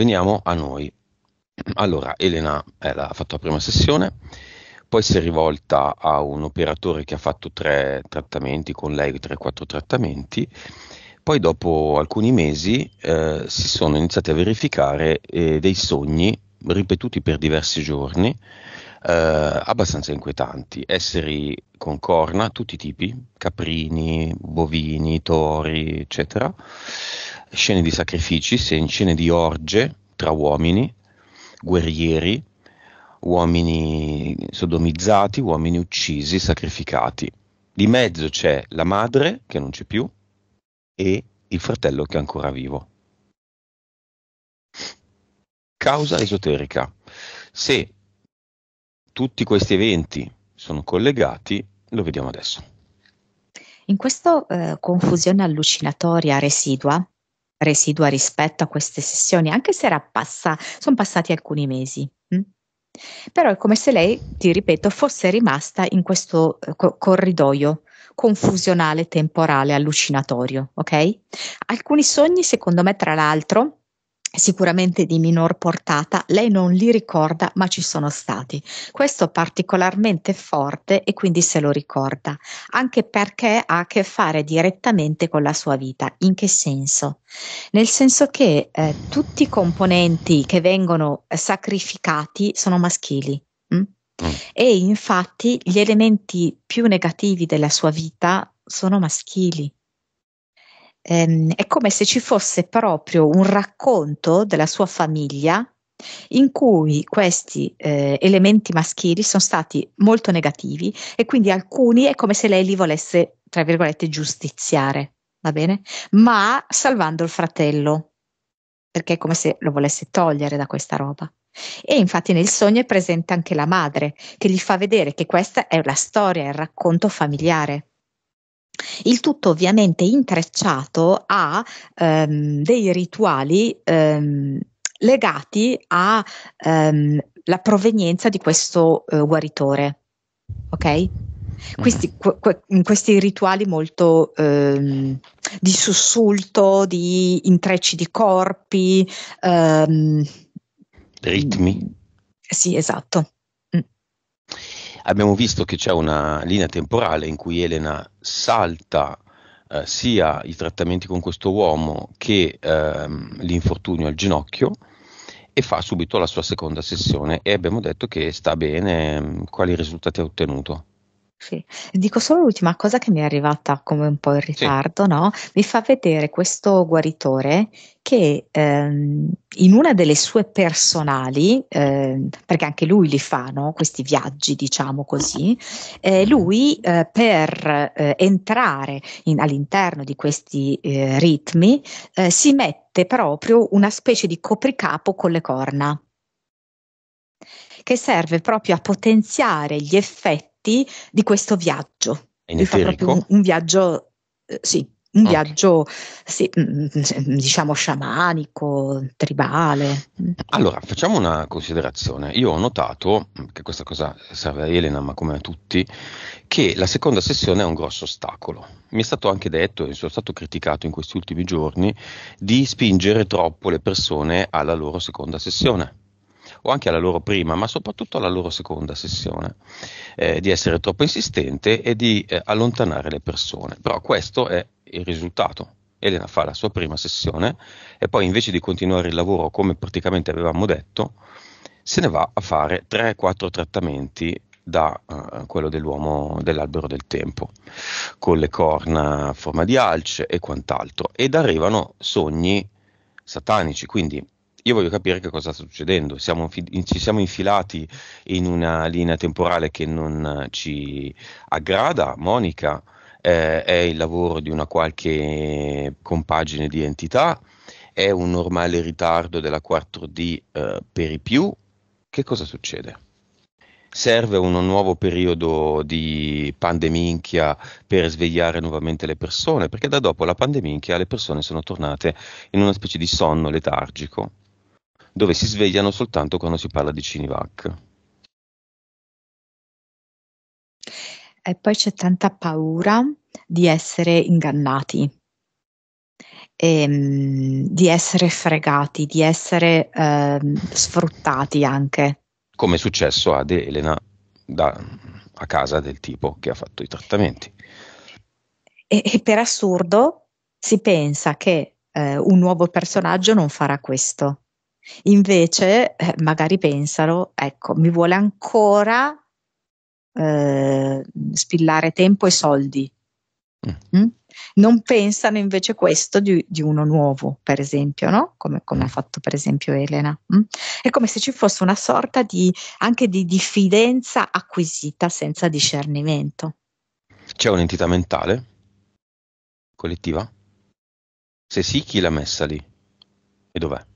Veniamo a noi. Allora, Elena eh, ha fatto la prima sessione, poi si è rivolta a un operatore che ha fatto tre trattamenti con lei, tre o quattro trattamenti, poi dopo alcuni mesi eh, si sono iniziati a verificare eh, dei sogni ripetuti per diversi giorni, eh, abbastanza inquietanti, esseri con corna, tutti i tipi, caprini, bovini, tori, eccetera, scene di sacrifici, scene di orge, tra uomini, guerrieri, uomini sodomizzati, uomini uccisi, sacrificati. Di mezzo c'è la madre, che non c'è più, e il fratello che è ancora vivo. Causa esoterica. Se tutti questi eventi sono collegati, lo vediamo adesso. In questa eh, confusione allucinatoria residua, residua rispetto a queste sessioni, anche se passa, sono passati alcuni mesi. Mm? Però è come se lei, ti ripeto, fosse rimasta in questo eh, co- corridoio confusionale, temporale, allucinatorio, ok? Alcuni sogni, secondo me, tra l'altro, sicuramente di minor portata, lei non li ricorda, ma ci sono stati. Questo particolarmente forte e quindi se lo ricorda, anche perché ha a che fare direttamente con la sua vita. In che senso? Nel senso che eh, tutti i componenti che vengono sacrificati sono maschili. Mh? Mm? Mm. E infatti gli elementi più negativi della sua vita sono maschili ehm, è come se ci fosse proprio un racconto della sua famiglia in cui questi eh, elementi maschili sono stati molto negativi e quindi alcuni è come se lei li volesse, tra virgolette, giustiziare, va bene? Ma salvando il fratello, perché è come se lo volesse togliere da questa roba. E infatti nel sogno è presente anche la madre, che gli fa vedere che questa è la storia, il racconto familiare. Il tutto ovviamente intrecciato a ehm, dei rituali ehm, legati alla ehm, provenienza di questo eh, guaritore. Ok? Questi, mm. que, questi, rituali molto ehm, di sussulto, di intrecci di corpi. Ehm, Ritmi. Sì, esatto. Abbiamo visto che c'è una linea temporale in cui Elena salta eh, sia i trattamenti con questo uomo che ehm, l'infortunio al ginocchio e fa subito la sua seconda sessione e abbiamo detto che sta bene, ehm, quali risultati ha ottenuto? Sì. Dico solo l'ultima cosa che mi è arrivata come un po' in ritardo, no? Mi fa vedere questo guaritore che ehm, in una delle sue personali, eh, perché anche lui li fa, no? questi viaggi, diciamo così, eh, mm-hmm. lui eh, per eh, entrare in, all'interno di questi eh, ritmi eh, si mette proprio una specie di copricapo con le corna che serve proprio a potenziare gli effetti effetti di questo viaggio. In fa proprio un, un viaggio, eh, sì, un okay. viaggio mm, mm, mm, sì, diciamo sciamanico, tribale. Allora, facciamo una considerazione. Io ho notato che questa cosa serve a Elena, ma come a tutti, che la seconda sessione è un grosso ostacolo. Mi è stato anche detto, e sono stato criticato in questi ultimi giorni, di spingere troppo le persone alla loro seconda sessione o anche alla loro prima, ma soprattutto alla loro seconda sessione, eh, di essere troppo insistente e di eh, allontanare le persone. Però questo è il risultato. Elena fa la sua prima sessione e poi invece di continuare il lavoro come praticamente avevamo detto, se ne va a fare 3-4 trattamenti da uh, quello dell'uomo dell'albero del tempo, con le corna a forma di alce e quant'altro, ed arrivano sogni satanici, quindi io voglio capire che cosa sta succedendo. Siamo, ci siamo infilati in una linea temporale che non ci aggrada. Monica eh, è il lavoro di una qualche compagine di entità, è un normale ritardo della 4D eh, per i più. Che cosa succede? serve un nuovo periodo di pandeminchia per svegliare nuovamente le persone, perché da dopo la pandeminchia le persone sono tornate in una specie di sonno letargico dove si svegliano soltanto quando si parla di Cinivac. E poi c'è tanta paura di essere ingannati, ehm, di essere fregati, di essere ehm, sfruttati anche. Come è successo ad Elena da, a casa del tipo che ha fatto i trattamenti. E, e per assurdo si pensa che eh, un nuovo personaggio non farà questo. Invece, eh, magari pensano, ecco, mi vuole ancora eh, spillare tempo e soldi. Mm. Mm? Non pensano invece questo di, di, uno nuovo, per esempio, no? come, come mm. ha fatto per esempio Elena. Mm? È come se ci fosse una sorta di, anche di diffidenza acquisita senza discernimento. C'è un'entità mentale collettiva? Se sì, chi l'ha messa lì? E dov'è?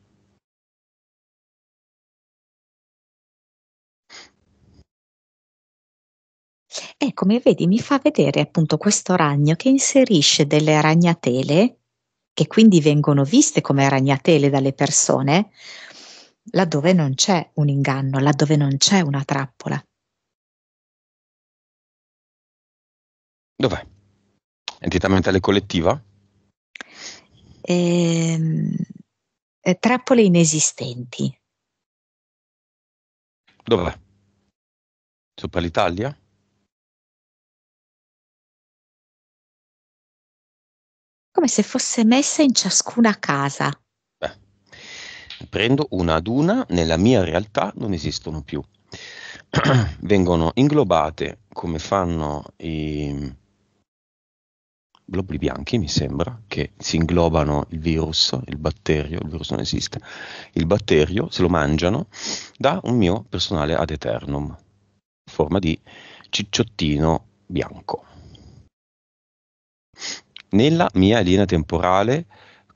E come vedi mi fa vedere appunto questo ragno che inserisce delle ragnatele, che quindi vengono viste come ragnatele dalle persone, laddove non c'è un inganno, laddove non c'è una trappola. Dov'è? Entità mentale collettiva? Ehm, eh, trappole inesistenti. Dov'è? Sopra l'Italia? come se fosse messa in ciascuna casa. Beh, prendo una ad una, nella mia realtà non esistono più. Vengono inglobate come fanno i globuli bianchi, mi sembra, che si inglobano il virus, il batterio, il virus non esiste, il batterio se lo mangiano da un mio personale ad eternum, forma di cicciottino bianco nella mia linea temporale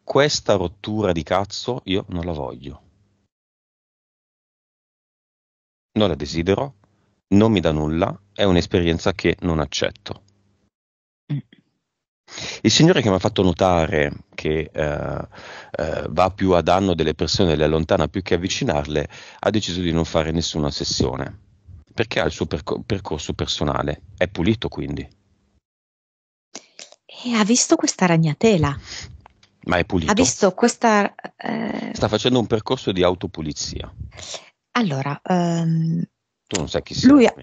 questa rottura di cazzo io non la voglio. Non la desidero, non mi dà nulla, è un'esperienza che non accetto. Il Signore che mi ha fatto notare che eh, eh, va più a danno delle persone, le allontana più che avvicinarle, ha deciso di non fare nessuna sessione, perché ha il suo percor- percorso personale, è pulito quindi e ha visto questa ragnatela. Ma è pulito. Ha visto questa. Eh... Sta facendo un percorso di autopulizia. Allora. Ehm... Tu non sai chi sia. Lui ha...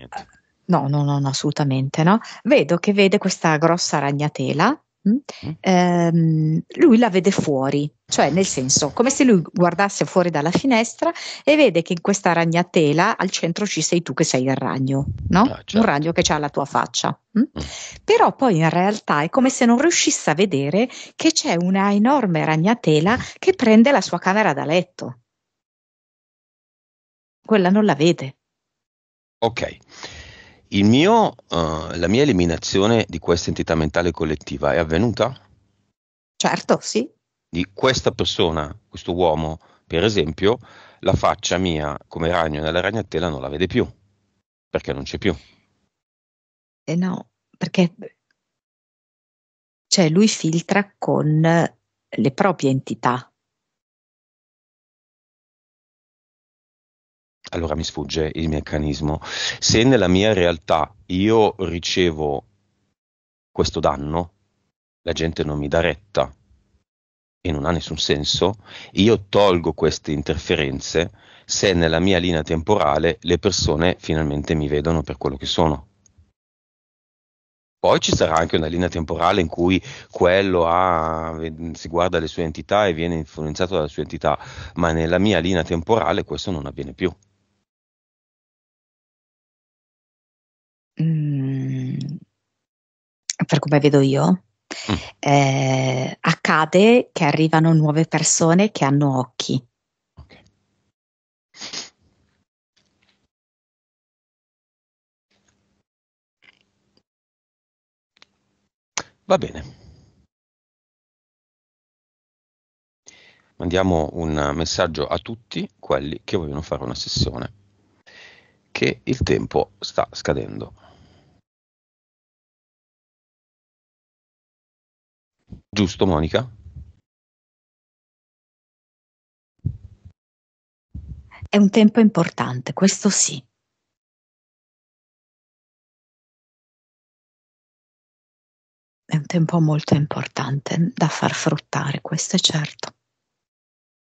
No, no, no, no, assolutamente no. Vedo che vede questa grossa ragnatela Mm? Mm. ehm, lui la vede fuori, cioè nel senso come se lui guardasse fuori dalla finestra e vede che in questa ragnatela al centro ci sei tu che sei il ragno, no? ah, certo. un ragno che ha la tua faccia. Mm? Mm. Però poi in realtà è come se non riuscisse a vedere che c'è una enorme ragnatela che prende la sua camera da letto. Quella non la vede. Ok mio, uh, la mia eliminazione di questa entità mentale collettiva è avvenuta? Certo, sì. Di questa persona, questo uomo, per esempio, la faccia mia come ragno nella ragnatela non la vede più, perché non c'è più. Eh no, perché cioè lui filtra con le proprie entità allora mi sfugge il meccanismo. Se nella mia realtà io ricevo questo danno, la gente non mi dà retta e non ha nessun senso, io tolgo queste interferenze se nella mia linea temporale le persone finalmente mi vedono per quello che sono. Poi ci sarà anche una linea temporale in cui quello ha, si guarda le sue entità e viene influenzato dalla sua entità, ma nella mia linea temporale questo non avviene più. per come vedo io, mm. eh, accade che arrivano nuove persone che hanno occhi. Va bene. Mandiamo un messaggio a tutti quelli che vogliono fare una sessione, che il tempo sta scadendo. Giusto Monica? È un tempo importante, questo sì. È un tempo molto importante da far fruttare, questo è certo.